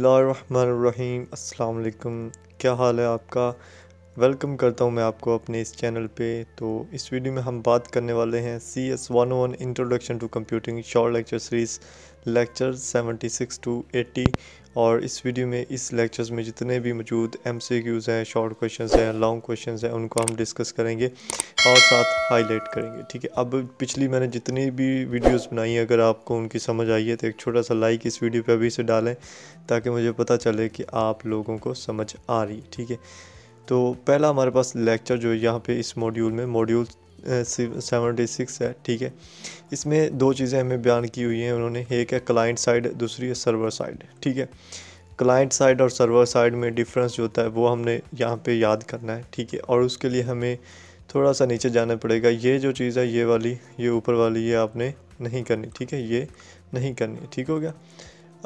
अस्सलाम वालेकुम क्या हाल है आपका वेलकम करता हूं मैं आपको अपने इस चैनल पे तो इस वीडियो में हम बात करने वाले हैं C S one one introduction to computing short lecture series lecture seventy six to eighty और इस वीडियो में इस लेक्चर्स में जितने भी मौजूद एम सी क्यूज़ हैं शॉर्ट क्वेश्चन हैं लॉन्ग क्वेश्चन हैं उनको हम डिस्कस करेंगे और साथ हाईलाइट करेंगे ठीक है अब पिछली मैंने जितनी भी वीडियोस बनाई हैं अगर आपको उनकी समझ आई है तो एक छोटा सा लाइक इस वीडियो पर अभी से डालें ताकि मुझे पता चले कि आप लोगों को समझ आ रही है ठीक है तो पहला हमारे पास लेक्चर जो है यहाँ पे इस मॉड्यूल में मॉड्यूल सेवेंटी सिक्स है ठीक है इसमें दो चीज़ें हमें बयान की हुई हैं उन्होंने एक है क्लाइंट साइड दूसरी है सर्वर साइड ठीक है क्लाइंट साइड और सर्वर साइड में डिफरेंस जो होता है वो हमने यहाँ पे याद करना है ठीक है और उसके लिए हमें थोड़ा सा नीचे जाना पड़ेगा ये जो चीज़ है ये वाली ये ऊपर वाली ये आपने नहीं करनी ठीक है ये नहीं करनी ठीक हो गया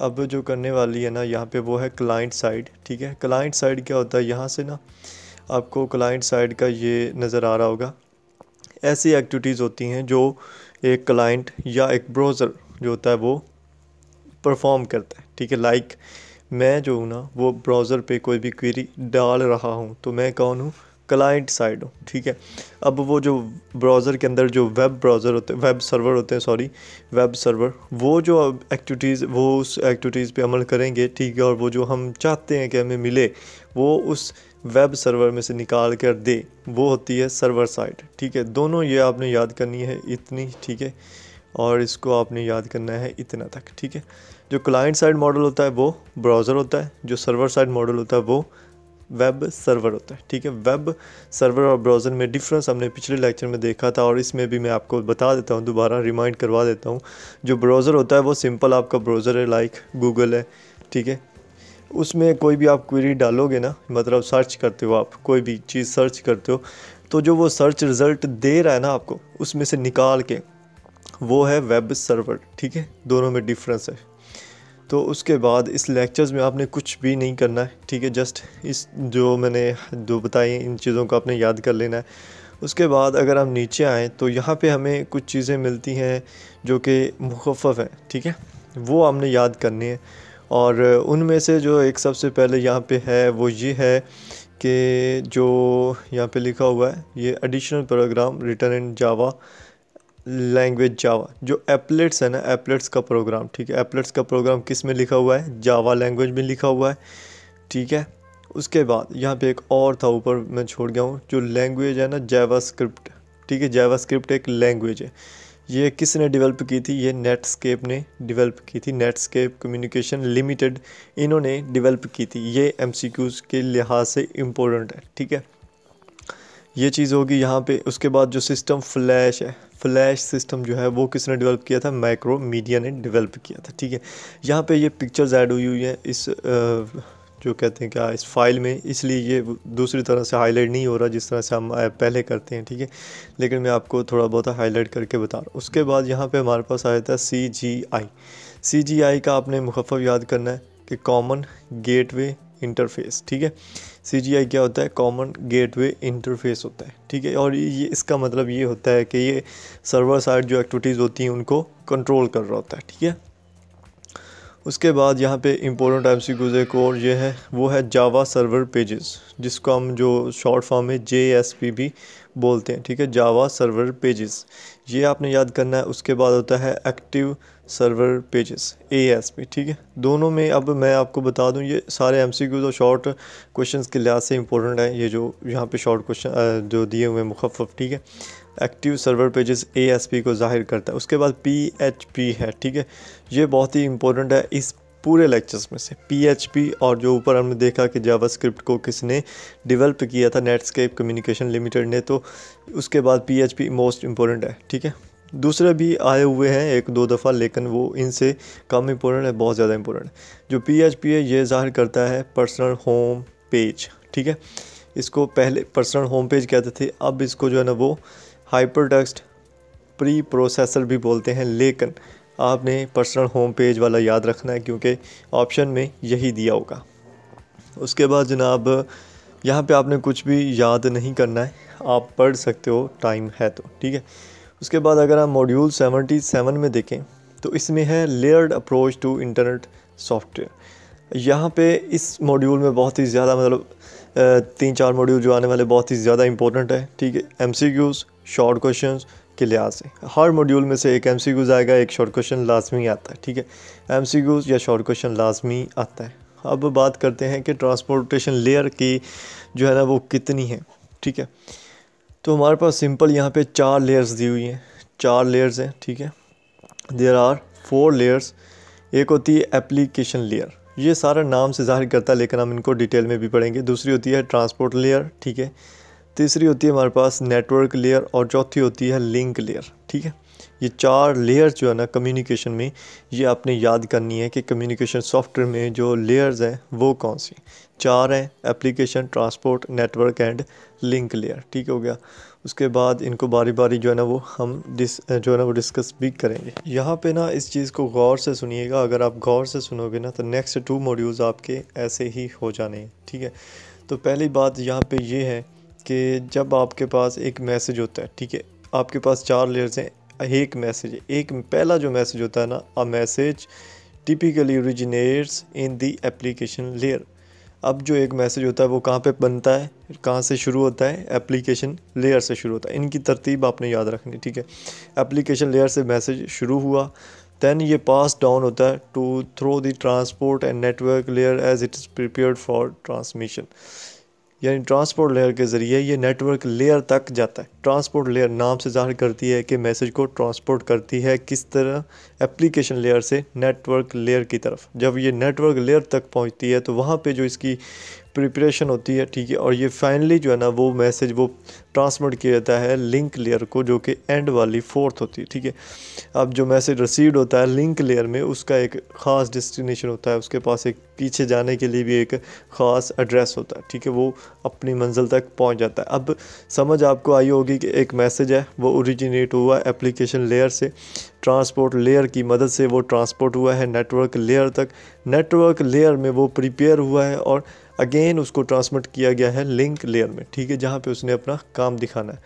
अब जो करने वाली है ना यहाँ पे वो है क्लाइंट साइड ठीक है क्लाइंट साइड क्या होता है यहाँ से ना आपको क्लाइंट साइड का ये नज़र आ रहा होगा ऐसी एक्टिविटीज़ होती हैं जो एक क्लाइंट या एक ब्राउज़र जो होता है वो परफॉर्म करता है ठीक है लाइक मैं जो हूँ ना वो ब्राउज़र पे कोई भी क्वेरी डाल रहा हूँ तो मैं कौन हूँ क्लाइंट साइड हूँ ठीक है अब वो जो ब्राउज़र के अंदर जो वेब ब्राउज़र होते हैं वेब सर्वर होते हैं सॉरी वेब सर्वर वो जो एक्टिविटीज़ वो उस एक्टिविटीज़ पे अमल करेंगे ठीक है और वो जो हम चाहते हैं कि हमें मिले वो उस वेब सर्वर में से निकाल कर दे वो होती है सर्वर साइड ठीक है दोनों ये आपने याद करनी है इतनी ठीक है और इसको आपने याद करना है इतना तक ठीक है जो क्लाइंट साइड मॉडल होता है वो ब्राउज़र होता है जो सर्वर साइड मॉडल होता है वो वेब सर्वर होता है ठीक है वेब सर्वर और ब्राउज़र में डिफरेंस हमने पिछले लेक्चर में देखा था और इसमें भी मैं आपको बता देता हूँ दोबारा रिमाइंड करवा देता हूँ जो ब्राउज़र होता है वो सिंपल आपका ब्राउज़र है लाइक गूगल है ठीक है उसमें कोई भी आप क्वेरी डालोगे ना मतलब सर्च करते हो आप कोई भी चीज़ सर्च करते हो तो जो वो सर्च रिज़ल्ट दे रहा है ना आपको उसमें से निकाल के वो है वेब सर्वर ठीक है दोनों में डिफरेंस है तो उसके बाद इस लेक्चर्स में आपने कुछ भी नहीं करना है ठीक है जस्ट इस जो मैंने जो बताई इन चीज़ों को आपने याद कर लेना है उसके बाद अगर हम नीचे आएँ तो यहाँ पे हमें कुछ चीज़ें मिलती हैं जो कि मुखफ़ हैं ठीक है वो हमने याद करनी है और उनमें से जो एक सबसे पहले यहाँ पे है वो ये है कि जो यहाँ पे लिखा हुआ है ये additional program written in Java language Java जो एपलेट्स है ना एपलेट्स का प्रोग्राम ठीक है एपलेट्स का प्रोग्राम किस में लिखा हुआ है जावा लैंग्वेज में लिखा हुआ है ठीक है उसके बाद यहाँ पे एक और था ऊपर मैं छोड़ गया हूँ जो लैंग्वेज है ना जावा स्क्रिप्ट ठीक है जावा स्क्रिप्ट एक लैंग्वेज है ये किसने डेवलप की थी ये नेटस्केप ने डेवलप की थी नेटस्केप कम्युनिकेशन लिमिटेड इन्होंने डेवलप की थी ये एम के लिहाज से इम्पोर्टेंट है ठीक है ये चीज़ होगी यहाँ पे उसके बाद जो सिस्टम फ्लैश है फ्लैश सिस्टम जो है वो किसने डेवलप किया था माइक्रो मीडिया ने डेवलप किया था ठीक है यहाँ पे ये पिक्चर्स ऐड हुई हुई हैं इस आ, जो कहते हैं क्या हाँ, इस फाइल में इसलिए ये दूसरी तरह से हाईलाइट नहीं हो रहा जिस तरह से हम पहले करते हैं ठीक है लेकिन मैं आपको थोड़ा बहुत हाईलाइट करके बता रहा हूँ उसके बाद यहाँ पे हमारे पास आया था सी जी आई सी जी आई का आपने मुखफ़ याद करना है कि कॉमन गेटवे इंटरफेस ठीक है सी जी आई क्या होता है कॉमन गेटवे इंटरफेस होता है ठीक है और ये इसका मतलब ये होता है कि ये सर्वर साइड जो एक्टिविटीज़ होती हैं उनको कंट्रोल कर रहा होता है ठीक है उसके बाद यहाँ पे इम्पोर्टेंट एम सी क्यूज़ को और ये है वो है जावा सर्वर पेजेस जिसको हम जो शॉर्ट फॉर्म में जे एस पी भी बोलते हैं ठीक है जावा सर्वर पेजेस ये आपने याद करना है उसके बाद होता है active server pages A S P ठीक है दोनों में अब मैं आपको बता दूं ये सारे एम सी क्यूज़ और शॉर्ट क्वेश्चन के लिहाज से इंपॉर्टेंट हैं ये जो यहाँ पे शॉर्ट क्वेश्चन जो दिए हुए मुखफ़ ठीक है एक्टिव सर्वर पेजेस ए को जाहिर करता है उसके बाद पी है ठीक है ये बहुत ही इंपॉर्टेंट है इस पूरे लेक्चर्स में से पी और जो ऊपर हमने देखा कि जावास्क्रिप्ट को किसने डेवलप किया था नेटस्केप कम्युनिकेशन लिमिटेड ने तो उसके बाद पी मोस्ट इम्पोर्टेंट है ठीक है दूसरे भी आए हुए हैं एक दो दफ़ा लेकिन वो इनसे कम इम्पोर्टेंट है बहुत ज़्यादा इम्पोर्टेंट जो पी एच पी है ये जाहिर करता है पर्सनल होम पेज ठीक है इसको पहले पर्सनल होम पेज कहते थे अब इसको जो है ना वो हाइपर टेक्स्ट प्री प्रोसेसर भी बोलते हैं लेकिन आपने पर्सनल होम पेज वाला याद रखना है क्योंकि ऑप्शन में यही दिया होगा उसके बाद जनाब यहाँ पे आपने कुछ भी याद नहीं करना है आप पढ़ सकते हो टाइम है तो ठीक है उसके बाद अगर आप मॉड्यूल 77 में देखें तो इसमें है layered approach to internet software यहाँ पे इस मॉड्यूल में बहुत ही ज़्यादा मतलब तीन चार मॉड्यूल जो आने वाले बहुत ही ज़्यादा इंपॉर्टेंट है ठीक है M C Qs short question के लिहाज से हर मॉड्यूल में से एक एम सी क्यूज़ आएगा एक शॉर्ट क्वेश्चन लाजमी आता है ठीक है एम सी क्यूज़ या शॉर्ट क्वेश्चन लाजमी आता है अब बात करते हैं कि ट्रांसपोर्टेशन लेयर की जो है ना वो कितनी है ठीक है तो हमारे पास सिंपल यहाँ पे चार लेयर्स दी हुई हैं चार लेयर्स हैं ठीक है देर आर फोर लेयर्स एक होती है एप्लीकेशन लेयर ये सारा नाम से जाहिर करता है लेकिन हम इनको डिटेल में भी पढ़ेंगे दूसरी होती है ट्रांसपोर्ट लेयर ठीक है तीसरी होती है हमारे पास नेटवर्क लेयर और चौथी होती है लिंक लेयर ठीक है ये चार लेयर जो है ना कम्युनिकेशन में ये आपने याद करनी है कि कम्युनिकेशन सॉफ्टवेयर में जो लेयर्स हैं वो कौन सी चार हैं application transport network and link layer ठीक हो गया उसके बाद इनको बारी बारी जो है ना वो हम डिस जो है ना वो डिस्कस भी करेंगे यहाँ पे ना इस चीज़ को गौर से सुनिएगा अगर आप गौर से सुनोगे ना तो नेक्स्ट टू मॉड्यूल्स आपके ऐसे ही हो जाने हैं ठीक है तो पहली बात यहाँ पे ये है कि जब आपके पास एक मैसेज होता है ठीक है आपके पास चार लेयर्स हैं एक मैसेज एक पहला जो मैसेज होता है ना a message typically originates in the application layer अब जो एक मैसेज होता है वो कहाँ पे बनता है कहाँ से शुरू होता है एप्लीकेशन लेयर से शुरू होता है इनकी तरतीब आपने याद रखनी ठीक है एप्लीकेशन लेयर से मैसेज शुरू हुआ देन ये पास डाउन होता है to through the transport and network layer as it is prepare for transmission यानी ट्रांसपोर्ट लेयर के ज़रिए ये नेटवर्क लेयर तक जाता है ट्रांसपोर्ट लेयर नाम से जाहिर करती है कि मैसेज को ट्रांसपोर्ट करती है किस तरह एप्लीकेशन लेयर से नेटवर्क लेयर की तरफ जब ये नेटवर्क लेयर तक पहुंचती है तो वहाँ पे जो इसकी प्रिपरेशन होती है ठीक है और ये फाइनली जो है ना वो मैसेज वो ट्रांसमिट किया जाता है लिंक लेयर को जो कि एंड वाली फोर्थ होती है ठीक है अब जो मैसेज रिसीव होता है लिंक लेयर में उसका एक ख़ास डेस्टिनेशन होता है उसके पास एक पीछे जाने के लिए भी एक ख़ास एड्रेस होता है ठीक है वो अपनी मंजिल तक पहुंच जाता है अब समझ आपको आई होगी कि एक मैसेज है वो ओरिजिनेट हुआ एप्लीकेशन लेयर से ट्रांसपोर्ट लेयर की मदद से वो ट्रांसपोर्ट हुआ है नेटवर्क लेयर तक नेटवर्क लेयर में वो प्रिपेयर हुआ है और अगेन उसको ट्रांसमिट किया गया है लिंक लेयर में ठीक है जहाँ पे उसने अपना काम दिखाना है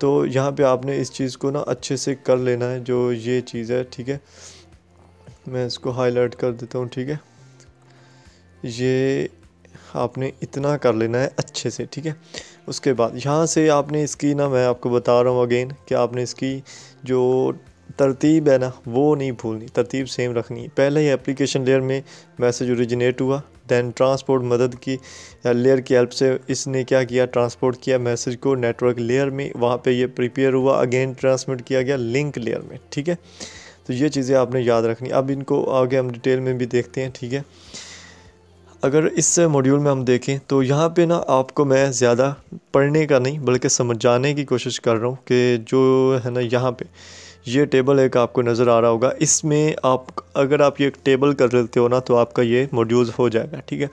तो यहाँ पे आपने इस चीज़ को ना अच्छे से कर लेना है जो ये चीज़ है ठीक है मैं इसको हाईलाइट कर देता हूँ ठीक है ये आपने इतना कर लेना है अच्छे से ठीक है उसके बाद यहाँ से आपने इसकी ना मैं आपको बता रहा हूँ अगेन कि आपने इसकी जो तरतीब है ना वो नहीं भूलनी तरतीब सेम रखनी पहले ही एप्लीकेशन लेयर में मैसेज ओरिजिनेट हुआ दैन ट्रांसपोर्ट मदद की लेयर की हेल्प से इसने क्या किया ट्रांसपोर्ट किया मैसेज को नेटवर्क लेयर में वहाँ पे ये प्रिपेयर हुआ अगेन ट्रांसमिट किया गया लिंक लेयर में ठीक है तो ये चीज़ें आपने याद रखनी अब इनको आगे हम डिटेल में भी देखते हैं ठीक है अगर इस मॉड्यूल में हम देखें तो यहाँ पे ना आपको मैं ज़्यादा पढ़ने का नहीं बल्कि समझाने की कोशिश कर रहा हूँ कि जो है ना यहाँ पर ये टेबल एक आपको नज़र आ रहा होगा इसमें आप अगर आप ये टेबल कर लेते हो ना तो आपका ये मोड्यूल हो जाएगा ठीक है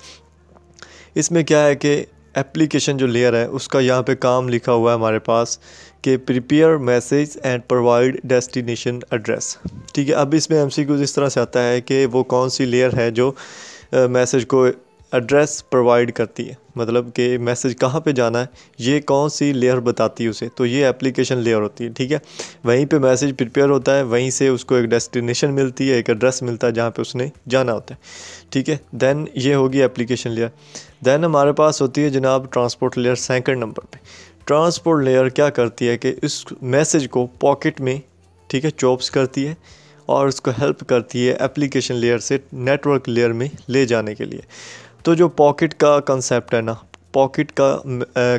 इसमें क्या है कि एप्लीकेशन जो लेयर है उसका यहाँ पे काम लिखा हुआ है हमारे पास कि prepare message and provide destination address ठीक है अब इसमें एम इस तरह से आता है कि वो कौन सी लेयर है जो मैसेज uh, को एड्रेस प्रोवाइड करती है मतलब कि मैसेज कहाँ पे जाना है ये कौन सी लेयर बताती है उसे तो ये एप्लीकेशन लेयर होती है ठीक है वहीं पे मैसेज प्रिपेयर होता है वहीं से उसको एक डेस्टिनेशन मिलती है एक एड्रेस मिलता है जहाँ पे उसने जाना होता है ठीक है दैन ये होगी एप्लीकेशन लेयर देन हमारे पास होती है जनाब ट्रांसपोर्ट लेयर सेकेंड नंबर पर ट्रांसपोर्ट लेयर क्या करती है कि इस मैसेज को पॉकेट में ठीक है चॉप्स करती है और उसको हेल्प करती है एप्लीकेशन लेयर से नेटवर्क लेयर में ले जाने के लिए तो जो पॉकेट का कंसेप्ट है ना पॉकेट का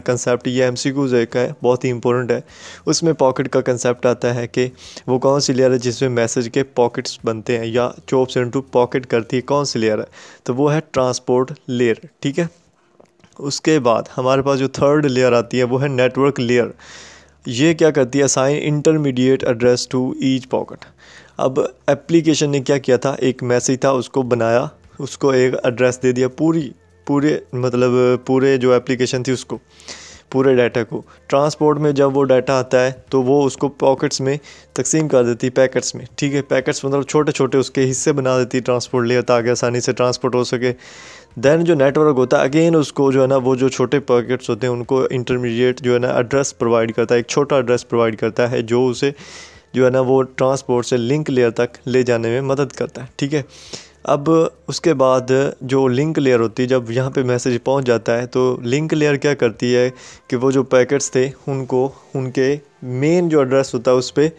कंसेप्ट ये एम सी क्यूज़ है बहुत ही इंपॉर्टेंट है उसमें पॉकेट का कंसेप्ट आता है कि वो कौन सी लेयर है जिसमें मैसेज के पॉकेट्स बनते हैं या चॉप्स इनटू पॉकेट करती है कौन सी लेयर है तो वो है ट्रांसपोर्ट लेयर ठीक है उसके बाद हमारे पास जो थर्ड लेयर आती है वो है नेटवर्क लेयर ये क्या करती है sign intermediate address to each packet अब एप्लीकेशन ने क्या किया था एक मैसेज था उसको बनाया उसको एक एड्रेस दे दिया पूरी पूरे मतलब पूरे जो एप्लीकेशन थी उसको पूरे डाटा को ट्रांसपोर्ट में जब वो डाटा आता है तो वो उसको पॉकेट्स में तकसीम कर देती है पैकेट्स में ठीक है पैकेट्स मतलब छोटे छोटे उसके हिस्से बना देती है ट्रांसपोर्ट लेयर ताकि आसानी से ट्रांसपोर्ट हो सके दैन जो नेटवर्क होता है अगेन उसको जो है ना वो जो छोटे पॉकेट्स होते हैं उनको इंटरमीडिएट जो है ना एड्रेस प्रोवाइड करता है एक छोटा एड्रेस प्रोवाइड करता है जो उसे जो है ना वो ट्रांसपोर्ट से लिंक लेयर तक ले जाने में मदद करता है ठीक है अब उसके बाद जो लिंक लेयर होती है जब यहाँ पे मैसेज पहुँच जाता है तो लिंक लेयर क्या करती है कि वो जो पैकेट्स थे उनको उनके मेन जो एड्रेस होता है उस पर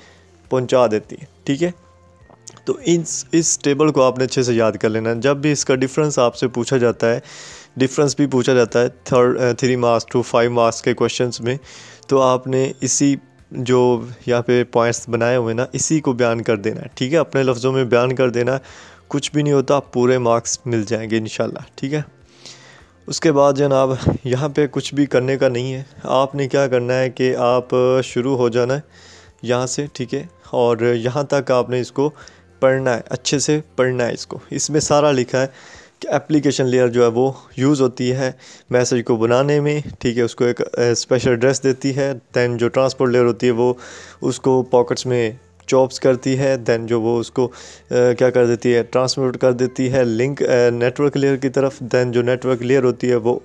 पहुँचा देती है ठीक है तो इस इस टेबल को आपने अच्छे से याद कर लेना जब भी इसका डिफरेंस आपसे पूछा जाता है डिफरेंस भी पूछा जाता है third three marks to five marks के क्वेश्चंस में तो आपने इसी जो यहाँ पे पॉइंट्स बनाए हुए ना इसी को बयान कर देना है ठीक है अपने लफ्ज़ों में बयान कर देना कुछ भी नहीं होता पूरे मार्क्स मिल जाएंगे इन ठीक है उसके बाद जनाब यहाँ पे कुछ भी करने का नहीं है आपने क्या करना है कि आप शुरू हो जाना है यहाँ से ठीक है और यहाँ तक आपने इसको पढ़ना है अच्छे से पढ़ना है इसको इसमें सारा लिखा है कि एप्लीकेशन लेयर जो है वो यूज़ होती है मैसेज को बनाने में ठीक है उसको एक स्पेशल एड्रेस देती है दैन जो ट्रांसपोर्ट लेयर होती है वो उसको पॉकेट्स में चॉप्स करती है देन जो वो उसको आ, क्या कर देती है ट्रांसमिट कर देती है लिंक नेटवर्क लेयर की तरफ देन जो नेटवर्क लेयर होती है वो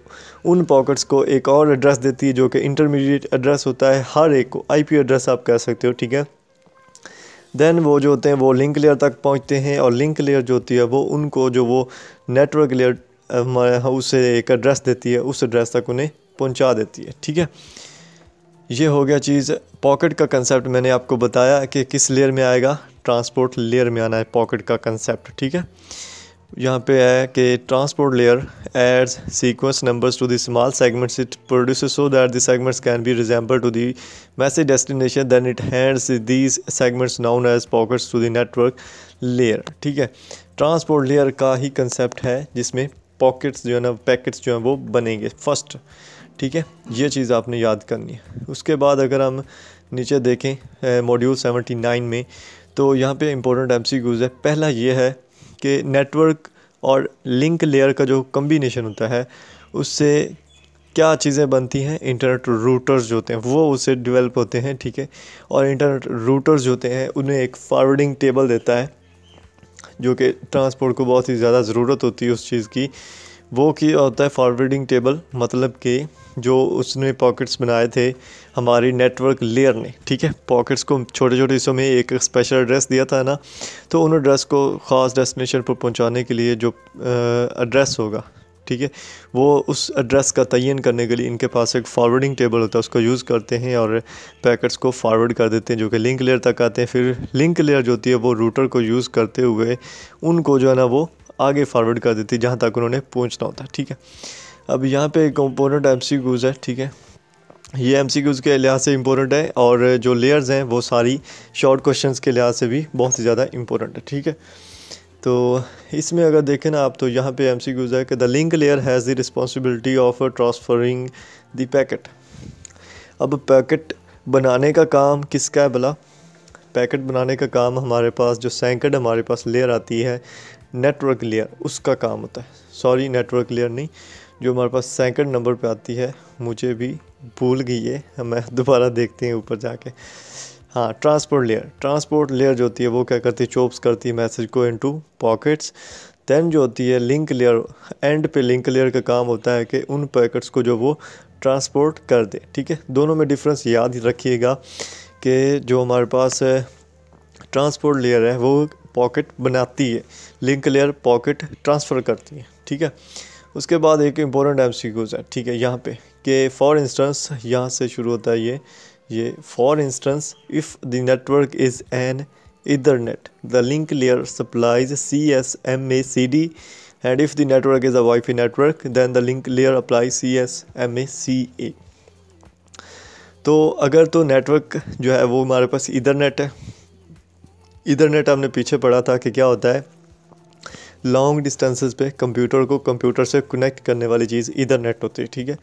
उन पॉकेट्स को एक और एड्रेस देती है जो कि इंटरमीडिएट एड्रेस होता है हर एक को आईपी एड्रेस आप कह सकते हो ठीक है देन वो जो होते हैं वो लिंक लेयर तक पहुँचते हैं और लिंक लेयर जो होती है वो उनको जो वो नेटवर्क लेयर उसे एक एड्रेस देती है उस एड्रेस तक उन्हें पहुँचा देती है ठीक है ये हो गया चीज़ पॉकेट का कंसेप्ट मैंने आपको बताया कि किस लेयर में आएगा ट्रांसपोर्ट लेयर में आना है पॉकेट का कंसेप्ट ठीक है यहाँ पे है कि transport layer adds sequence numbers to the small segments it produce so that the segments can be reassemble to the message destination then it hands these segments known as packets to the network layer ठीक है transport layer का ही concept है जिसमें pockets जो है ना packets जो हैं वो बनेंगे फर्स्ट ठीक है ये चीज़ आपने याद करनी है उसके बाद अगर हम नीचे देखें मॉड्यूल सेवेंटी नाइन में तो यहाँ पे एम सी है पहला ये है कि नेटवर्क और लिंक लेयर का जो कम्बिनेशन होता है उससे क्या चीज़ें बनती हैं इंटरनेट रूटर्स जो होते हैं वो उससे डेवलप होते हैं ठीक है और इंटरनेट रूटर्स जो होते हैं उन्हें एक फॉरवर्डिंग टेबल देता है जो कि ट्रांसपोर्ट को बहुत ही ज़्यादा ज़रूरत होती है उस चीज़ की वो क्या होता है फॉरवर्डिंग टेबल मतलब कि जो उसने पॉकेट्स बनाए थे हमारी नेटवर्क लेयर ने ठीक है पॉकेट्स को छोटे छोटे हिस्सों में एक स्पेशल एड्रेस दिया था ना तो उन एड्रेस को ख़ास डेस्टिनेशन पर पहुंचाने के लिए जो एड्रेस होगा ठीक है वो उस एड्रेस का तयन करने के लिए इनके पास एक फॉरवर्डिंग टेबल होता है उसको यूज़ करते हैं और पैकेट्स को फॉरवर्ड कर देते हैं जो कि लिंक लेयर तक आते हैं फिर लिंक लेयर जो होती है वो रूटर को यूज़ करते हुए उनको जो है ना वो आगे फॉरवर्ड कर देती है जहाँ तक उन्होंने पहुँचना होता है ठीक है अब यहाँ पे कंपोनेंट एम सी है ठीक है ये एम सी के लिहाज से इम्पोर्टेंट है और जो लेयर्स हैं वो सारी शॉर्ट क्वेश्चंस के लिहाज से भी बहुत ही ज़्यादा इम्पोर्टेंट है ठीक है तो इसमें अगर देखें ना आप तो यहाँ पे एम सी है कि the link layer has the responsibility of transferring the packet अब पैकेट बनाने का काम किसका है भला पैकेट बनाने का काम हमारे पास जो सेंकड हमारे पास लेयर आती है नेटवर्क लेयर उसका काम होता है सॉरी नेटवर्क लेयर नहीं जो हमारे पास सेकंड नंबर पे आती है मुझे भी भूल गई है मैं दोबारा देखती हूँ ऊपर जाके हाँ ट्रांसपोर्ट लेयर ट्रांसपोर्ट लेयर जो होती है वो क्या करती है चॉप्स करती है मैसेज को इनटू पॉकेट्स देन जो होती है लिंक लेयर एंड पे लिंक लेयर का काम होता है कि उन पैकेट्स को जो वो ट्रांसपोर्ट कर दे ठीक है दोनों में डिफरेंस याद रखिएगा कि जो हमारे पास ट्रांसपोर्ट लेयर है वो पॉकेट बनाती है लिंक लेयर पॉकेट ट्रांसफ़र करती है ठीक है उसके बाद एक इम्पोर्टेंट एम सी क्यूज़ है ठीक है यहाँ पे कि फॉर इंस्टेंस यहाँ से शुरू होता है ये ये for instance if the network is an the link layer supplies C S M A D and if the network is a Wi the network then the link layer apply C S M A C A तो अगर तो network जो है वो हमारे पास इधरनेट है इधरनेट हमने पीछे पढ़ा था कि क्या होता है लॉन्ग डिस्टेंसेस पे कंप्यूटर को कंप्यूटर से कनेक्ट करने वाली चीज़ इधर नेट होती है ठीक है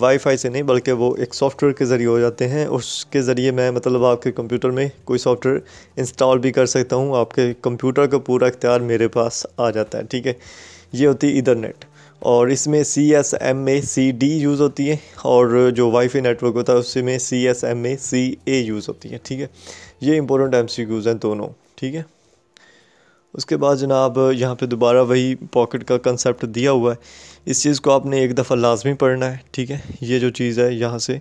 वाईफाई से नहीं बल्कि वो एक सॉफ्टवेयर के ज़रिए हो जाते हैं उसके ज़रिए मैं मतलब आपके कंप्यूटर में कोई सॉफ्टवेयर इंस्टॉल भी कर सकता हूँ आपके कंप्यूटर का पूरा इख्तियार मेरे पास आ जाता है ठीक है ये होती है इधरनेट और इसमें C S M A C D use होती है और जो वाईफाई नेटवर्क होता है उसमें C S M A C A use होती है ठीक है ये इंपॉर्टेंट एम सी क्यूज़ हैं दोनों ठीक है उसके बाद जनाब यहाँ पे दोबारा वही पॉकेट का कंसेप्ट दिया हुआ है इस चीज़ को आपने एक दफ़ा लाजमी पढ़ना है ठीक है ये जो चीज़ है यहाँ से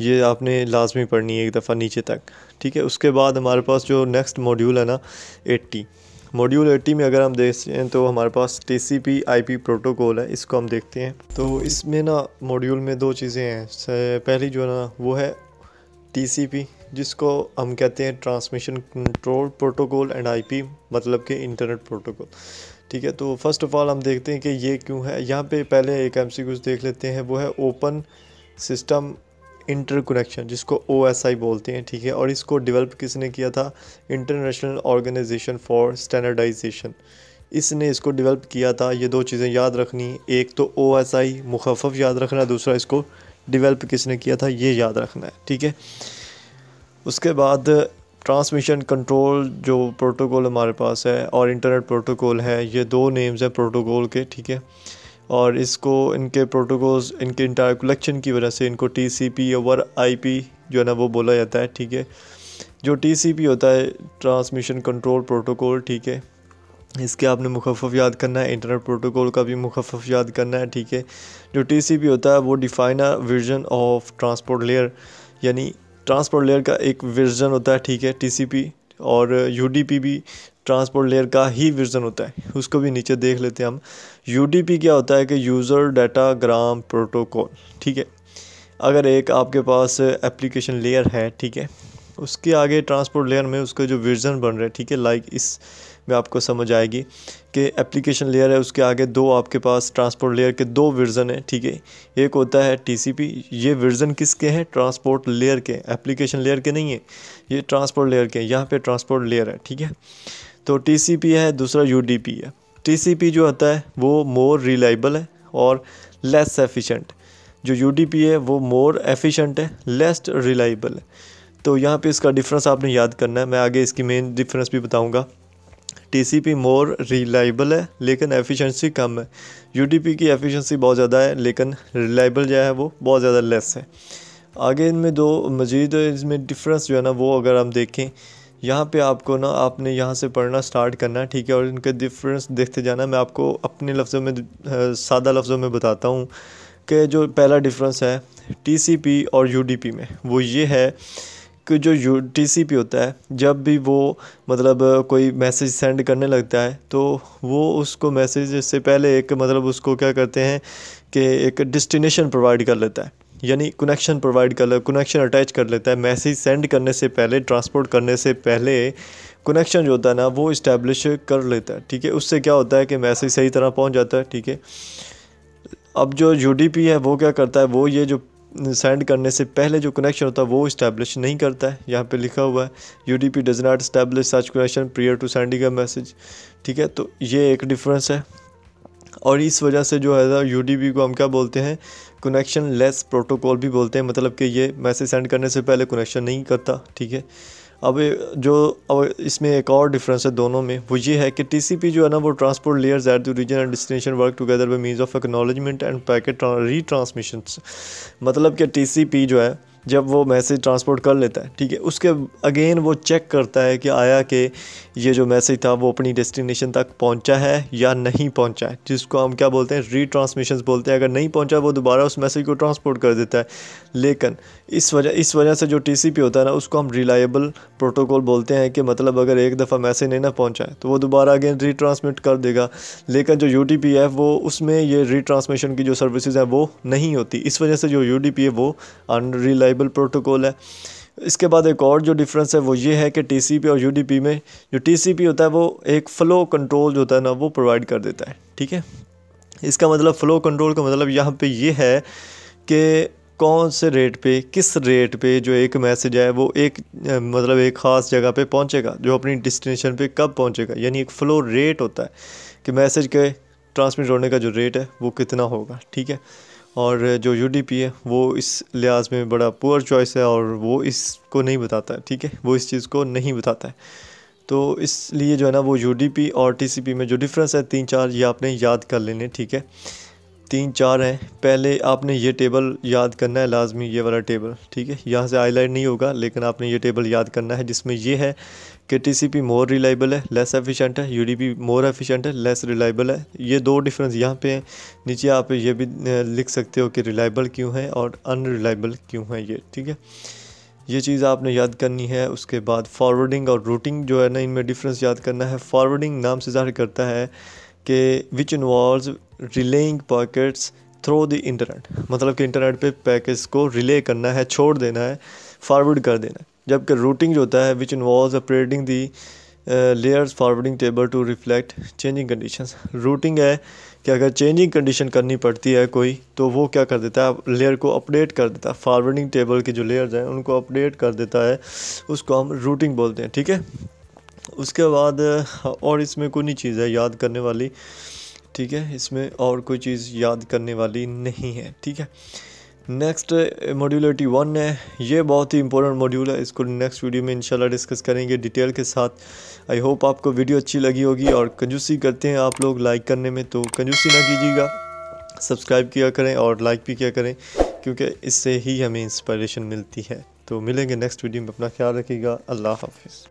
ये आपने लाजमी पढ़नी है एक दफ़ा नीचे तक ठीक है उसके बाद हमारे पास जो नेक्स्ट मॉड्यूल है ना एट्टी मॉड्यूल एट्टी में अगर हम देखें तो हमारे पास T C P I P protocol है इसको हम देखते हैं तो इसमें ना मॉड्यूल में दो चीज़ें हैं पहली जो है ना वो है टी सी पी जिसको हम कहते हैं transmission control protocol and IP मतलब कि इंटरनेट प्रोटोकॉल ठीक है तो फर्स्ट ऑफ़ ऑल हम देखते हैं कि ये क्यों है यहाँ पे पहले एक एम देख लेते हैं वो है ओपन सिस्टम इंटर कनेक्शन जिसको ओ बोलते हैं ठीक है और इसको डिवेल्प किसने किया था इंटरनेशनल ऑर्गेनाइजेशन फॉर स्टैंडर्डाइजेशन इसने इसको डेवलप किया था ये दो चीज़ें याद रखनी एक तो ओ एस आई याद रखना दूसरा इसको डेवलप किसने किया था ये याद रखना है ठीक है उसके बाद ट्रांसमिशन कंट्रोल जो प्रोटोकॉल हमारे पास है और इंटरनेट प्रोटोकॉल है ये दो नेम्स हैं प्रोटोकॉल के ठीक है और इसको इनके प्रोटोकॉल्स इनके इंटायर कलेक्शन की वजह से इनको T C P over I P जो है ना वो बोला जाता है ठीक है जो टी सी पी होता है ट्रांसमिशन कंट्रोल प्रोटोकॉल ठीक है इसके आपने मुखफ़ याद करना है इंटरनेट प्रोटोकॉल का भी मुखफ़ याद करना है ठीक है जो टी सी पी होता है वो define a version of transport layer यानी ट्रांसपोर्ट लेयर का एक वर्जन होता है ठीक है टीसीपी और यूडीपी भी ट्रांसपोर्ट लेयर का ही वर्जन होता है उसको भी नीचे देख लेते हैं हम यूडीपी क्या होता है कि यूज़र डाटा ग्राम प्रोटोकॉल ठीक है अगर एक आपके पास एप्लीकेशन लेयर है ठीक है उसके आगे ट्रांसपोर्ट लेयर में उसका जो वर्जन बन रहा है ठीक है लाइक इस में आपको समझ आएगी कि एप्लीकेशन लेयर है उसके आगे दो आपके पास ट्रांसपोर्ट लेयर के दो वर्जन हैं ठीक है एक होता है टीसीपी ये वर्जन किसके हैं ट्रांसपोर्ट लेयर के एप्लीकेशन लेयर के नहीं है ये ट्रांसपोर्ट लेयर के यहाँ पर ट्रांसपोर्ट लेयर है ठीक है तो टी है दूसरा यू है टी जो होता है वो मोर रिलाइबल है और लेस एफिशेंट जो यू है वो मोर एफिशेंट है लेस रिलाइबल है तो यहाँ पे इसका डिफरेंस आपने याद करना है मैं आगे इसकी मेन डिफरेंस भी बताऊँगा टीसीपी मोर रिलायबल है लेकिन एफिशिएंसी कम है यूडीपी की एफिशिएंसी बहुत ज़्यादा है लेकिन रिलायबल जो है वो बहुत ज़्यादा लेस है आगे इनमें दो मज़ीद इसमें डिफरेंस जो है ना वो अगर हम देखें यहाँ पे आपको ना आपने यहाँ से पढ़ना स्टार्ट करना है ठीक है और इनके डिफरेंस देखते जाना मैं आपको अपने लफ्ज़ों में सादा लफ्ज़ों में बताता हूँ कि जो पहला डिफरेंस है टी और यू में वो ये है कि जो यू टी होता है जब भी वो मतलब कोई मैसेज सेंड करने लगता है तो वो उसको मैसेज से पहले एक मतलब उसको क्या करते हैं कि एक डिस्टिनेशन प्रोवाइड कर लेता है यानी कनेक्शन प्रोवाइड कर कनेक्शन अटैच कर लेता है मैसेज सेंड करने से पहले ट्रांसपोर्ट करने से पहले कनेक्शन जो होता है ना वो इस्टेब्लिश कर लेता है ठीक है उससे क्या होता है कि मैसेज सही तरह पहुंच जाता है ठीक है अब जो यू है वो क्या करता है वो ये जो सेंड करने से पहले जो कनेक्शन होता है वो इस्टेब्लिश नहीं करता है यहाँ पे लिखा हुआ है U D P does not establish such connection prior to sending a message ठीक है तो ये एक डिफरेंस है और इस वजह से जो है यू डी पी को हम क्या बोलते हैं कनेक्शन लेस प्रोटोकॉल भी बोलते हैं मतलब कि ये मैसेज सेंड करने से पहले कनेक्शन नहीं करता ठीक है अब जो अब इसमें एक और डिफरेंस है दोनों में वो ये है कि टीसीपी जो है ना वो transport layers at the region and destination work together by means of acknowledgment and packet retransmission मतलब कि टीसीपी जो है जब वो मैसेज ट्रांसपोर्ट कर लेता है ठीक है उसके अगेन वो चेक करता है कि आया कि ये जो मैसेज था वो अपनी डेस्टिनेशन तक पहुंचा है या नहीं पहुंचा है जिसको हम क्या बोलते हैं रीट्रांसमिशन बोलते हैं अगर नहीं पहुंचा वो दोबारा उस मैसेज को ट्रांसपोर्ट कर देता है लेकिन इस वजह इस वजह से जो टी होता है ना उसको हम रिलायबल प्रोटोकॉल बोलते हैं कि मतलब अगर एक दफ़ा मैसेज नहीं ना पहुँचाए तो वो दोबारा अगेन रीट्रांसमिट कर देगा लेकिन जो यू है वो उसमें ये रीट्रांसमिशन की जो सर्विसज़ हैं वो नहीं होती इस वजह से जो यू है वो अनरिलायबल रिलाइबल प्रोटोकॉल है इसके बाद एक और जो डिफरेंस है वो ये है कि टीसीपी और यूडीपी में जो टीसीपी होता है वो एक फ़्लो कंट्रोल जो होता है ना वो प्रोवाइड कर देता है ठीक है इसका मतलब फ़्लो कंट्रोल का मतलब यहाँ पे ये है कि कौन से रेट पे किस रेट पे जो एक मैसेज है वो एक मतलब एक ख़ास जगह पे पहुँचेगा जो अपनी डिस्टिनेशन पे कब पहुँचेगा यानी एक फ़्लो रेट होता है कि मैसेज के ट्रांसमिट होने का जो रेट है वो कितना होगा ठीक है और जो यू है वो इस लिहाज में बड़ा पुअर चॉइस है और वो इसको नहीं बताता है ठीक है वो इस चीज़ को नहीं बताता है तो इसलिए जो है ना वो यू और टी में जो डिफरेंस है तीन चार ये आपने याद कर लेने ठीक है तीन चार हैं पहले आपने ये टेबल याद करना है लाजमी ये वाला टेबल ठीक है यहाँ से आईलाइन नहीं होगा लेकिन आपने ये टेबल याद करना है जिसमें ये है कि टी मोर रिलायबल है लेस एफिशिएंट है यू मोर एफिशिएंट है लेस रिलायबल है ये दो डिफरेंस यहाँ पे हैं नीचे आप ये भी लिख सकते हो कि रिलायबल क्यों है और अनरिलायबल क्यों है ये ठीक है ये चीज़ आपने याद करनी है उसके बाद फॉरवर्डिंग और रूटिंग जो है ना इनमें डिफरेंस याद करना है फॉरवर्डिंग नाम से जाहिर करता है कि which involve relaying packets through the internet मतलब कि इंटरनेट पे पैकेट्स को रिले करना है छोड़ देना है फॉरवर्ड कर देना है जबकि रूटिंग जो होता है which involve operating the layers forwarding table to reflect changing conditions routing है कि अगर चेंजिंग कंडीशन करनी पड़ती है कोई तो वो क्या कर देता है लेयर को अपडेट कर देता है फॉरवर्डिंग टेबल के जो लेयर्स हैं उनको अपडेट कर देता है उसको हम रूटिंग बोलते हैं ठीक है उसके बाद और इसमें कोई नहीं चीज़ है याद करने वाली ठीक है इसमें और कोई चीज़ याद करने वाली नहीं है ठीक है नेक्स्ट मॉड्यूलिटी वन है ये बहुत ही इंपॉर्टेंट मॉड्यूल है इसको नेक्स्ट वीडियो में इंशाल्लाह डिस्कस करेंगे डिटेल के साथ आई होप आपको वीडियो अच्छी लगी होगी और कंजूसी करते हैं आप लोग लाइक करने में तो कंजूसी ना कीजिएगा सब्सक्राइब किया करें और लाइक भी किया करें क्योंकि इससे ही हमें इंस्पायरेशन मिलती है तो मिलेंगे नेक्स्ट वीडियो में अपना ख्याल रखिएगा अल्लाह हाफिज़